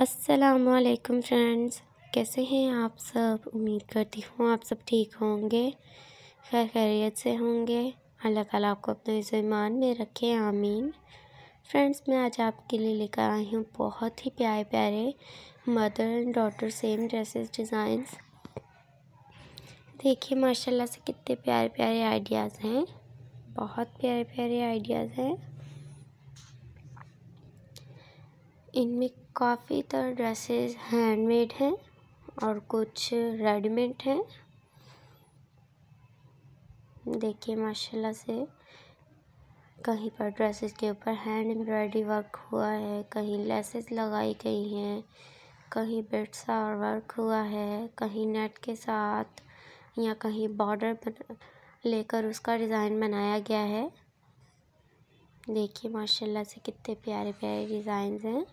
असलकम फ्रेंड्स कैसे हैं आप सब उम्मीद करती हूँ आप सब ठीक होंगे खैर खैरियत से होंगे अल्लाह ताला आपको अपने ईमान में रखे आमीन फ्रेंड्स मैं आज आपके लिए लेकर आई हूँ बहुत ही प्यारे प्यारे mother and daughter same dresses designs देखिए माशाल्लाह से कितने प्यारे प्यारे आइडियाज़ हैं बहुत प्यारे प्यारे आइडियाज़ हैं इनमें काफी तरह ड्रेसेस हैंडमेड हैं और कुछ रेडीमेड हैं देखिए माशाल्लाह से कहीं पर ड्रेसेस के ऊपर हैंड एम्ब्रॉयडरी वर्क हुआ है कहीं लेसेस लगाई गई हैं कहीं बेड्स और वर्क हुआ है कहीं नेट के साथ या कहीं बॉर्डर लेकर उसका डिज़ाइन बनाया गया है देखिए माशाल्लाह से कितने प्यारे प्यारे डिज़ाइन हैं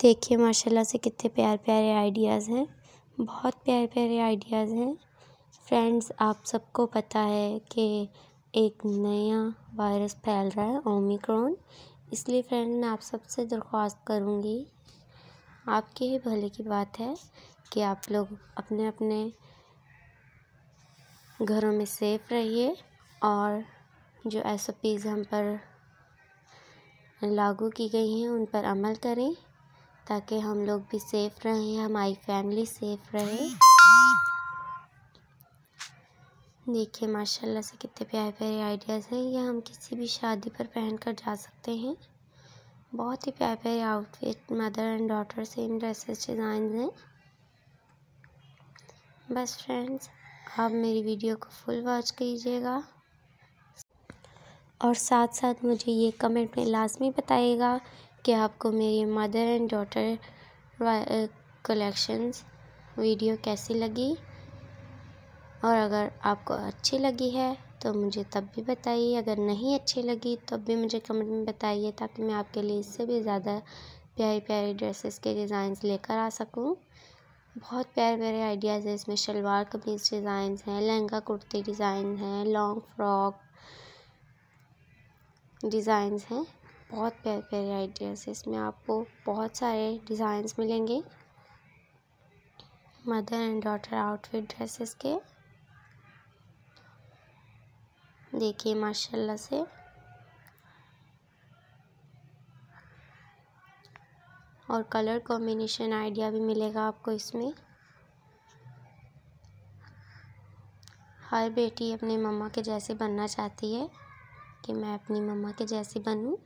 देखिए माशाल्लाह से कितने प्यार प्यारे आइडियाज़ हैं बहुत प्यारे प्यारे आइडियाज़ हैं फ्रेंड्स आप सबको पता है कि एक नया वायरस फैल रहा है ओमिक्रॉन इसलिए फ्रेंड मैं आप सबसे दरख्वास्त करूँगी आपके ही भले की बात है कि आप लोग अपने अपने घरों में सेफ़ रहिए और जो एस हम पर लागू की गई हैं उन पर अमल करें ताकि हम लोग भी सेफ़ रहें हमारी फैमिली सेफ़ रहे देखिए माशाल्लाह से कितने प्यारे प्यारे आइडियाज़ हैं ये हम किसी भी शादी पर पहन कर जा सकते हैं बहुत ही प्यारे प्यारे outfit mother and daughter same dresses design हैं बस फ्रेंड्स आप मेरी वीडियो को फुल वॉच कीजिएगा और साथ साथ मुझे ये कमेंट में लाजमी बताइएगा क्या आपको मेरी mother and daughter collections video कैसी लगी और अगर आपको अच्छी लगी है तो मुझे तब भी बताइए अगर नहीं अच्छी लगी तो तब भी मुझे कमेंट में बताइए ताकि मैं आपके लिए इससे भी ज़्यादा प्यारी प्यारी ड्रेसेस के डिज़ाइंस लेकर आ सकूँ बहुत प्यारे प्यारे आइडियाज़ हैं इसमें शलवार कमीज डिज़ाइंस हैं लहंगा कुर्ती डिज़ाइन हैं लॉन्ग फ्रॉक डिज़ाइंस हैं बहुत प्यारे प्यारे आइडियाज़ इसमें आपको बहुत सारे डिज़ाइंस मिलेंगे mother and daughter outfit dresses के देखिए माशाल्लाह से और कलर कॉम्बिनेशन आइडिया भी मिलेगा आपको इसमें हर बेटी अपने मम्मा के जैसे बनना चाहती है कि मैं अपनी मम्मा के जैसे बनूं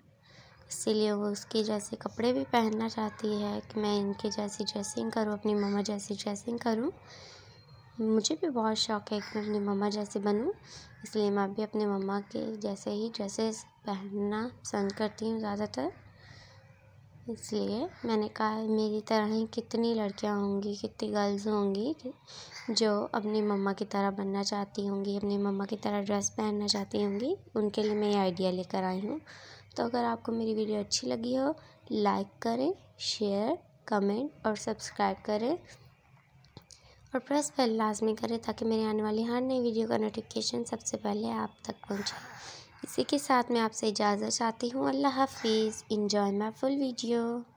इसीलिए वो उसके जैसे कपड़े भी पहनना चाहती है कि मैं इनके जैसी ड्रेसिंग करूँ अपनी मम्मा जैसी ड्रेसिंग करूँ मुझे भी बहुत शौक़ है कि मैं अपनी मम्मा जैसी बनूँ इसलिए मैं भी अपने मम्मा के जैसे ही ड्रेसेस पहनना पसंद करती हूँ ज़्यादातर इसलिए मैंने कहा मेरी तरह ही कितनी लड़कियाँ होंगी कितनी गर्ल्स होंगी जो अपनी मम्मा की तरह बनना चाहती होंगी अपनी मम्मा की तरह ड्रेस पहनना चाहती होंगी उनके लिए मैं ये आइडिया लेकर आई हूँ तो अगर आपको मेरी वीडियो अच्छी लगी हो लाइक करें शेयर कमेंट और सब्सक्राइब करें और प्रेस बेल लाजमी करें ताकि मेरे आने वाली हर नई वीडियो का नोटिफिकेशन सबसे पहले आप तक पहुंचे इसी के साथ मैं आपसे इजाज़त चाहती हूँ अल्लाह हाफिज़ इन्जॉय माई फुल वीडियो